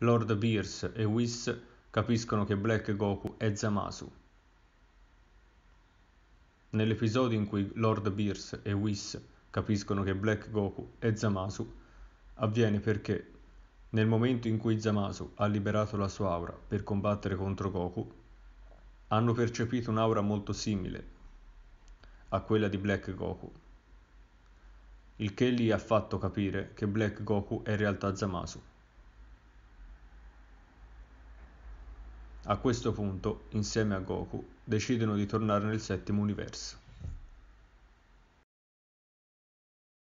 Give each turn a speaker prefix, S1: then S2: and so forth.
S1: Lord Beerus e Whis capiscono che Black Goku è Zamasu. Nell'episodio in cui Lord Beerus e Whis capiscono che Black Goku è Zamasu, avviene perché nel momento in cui Zamasu ha liberato la sua aura per combattere contro Goku, hanno percepito un'aura molto simile a quella di Black Goku, il che gli ha fatto capire che Black Goku è in realtà Zamasu. A questo punto, insieme a Goku, decidono di tornare nel Settimo Universo.